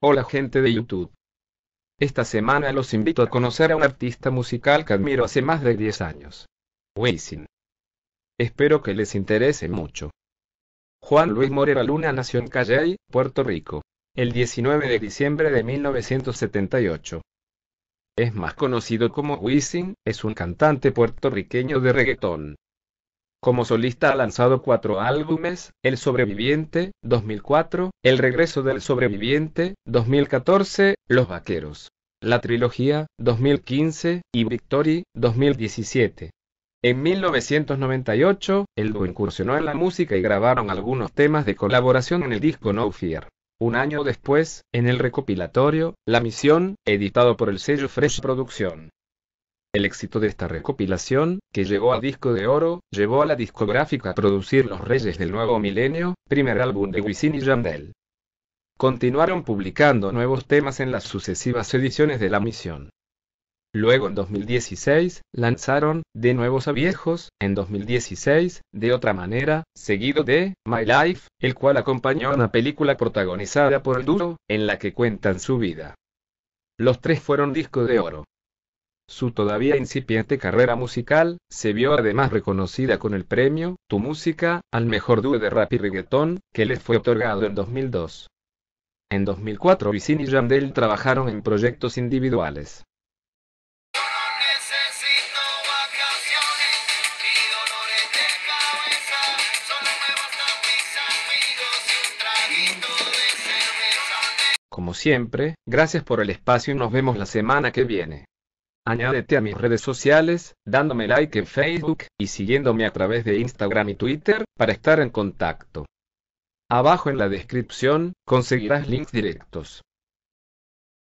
Hola gente de YouTube. Esta semana los invito a conocer a un artista musical que admiro hace más de 10 años. Wisin. Espero que les interese mucho. Juan Luis Morera Luna nació en Calley, Puerto Rico, el 19 de diciembre de 1978. Es más conocido como Wisin, es un cantante puertorriqueño de reggaetón, como solista ha lanzado cuatro álbumes, El Sobreviviente, 2004, El Regreso del Sobreviviente, 2014, Los Vaqueros, La Trilogía, 2015, y Victory, 2017. En 1998, el dúo incursionó en la música y grabaron algunos temas de colaboración en el disco No Fear. Un año después, en el recopilatorio, La Misión, editado por el sello Fresh Production. El éxito de esta recopilación, que llegó a disco de oro, llevó a la discográfica a producir Los Reyes del Nuevo Milenio, primer álbum de Wisin y Yandel. Continuaron publicando nuevos temas en las sucesivas ediciones de la misión. Luego en 2016, lanzaron, de nuevos a viejos, en 2016, de otra manera, seguido de, My Life, el cual acompañó a una película protagonizada por el duro, en la que cuentan su vida. Los tres fueron disco de oro. Su todavía incipiente carrera musical se vio además reconocida con el premio Tu Música al mejor dúo de rap y reggaetón, que les fue otorgado en 2002. En 2004 Vicini y Yandel trabajaron en proyectos individuales. Como siempre, gracias por el espacio y nos vemos la semana que viene. Añádete a mis redes sociales, dándome like en Facebook y siguiéndome a través de Instagram y Twitter para estar en contacto. Abajo en la descripción conseguirás links directos.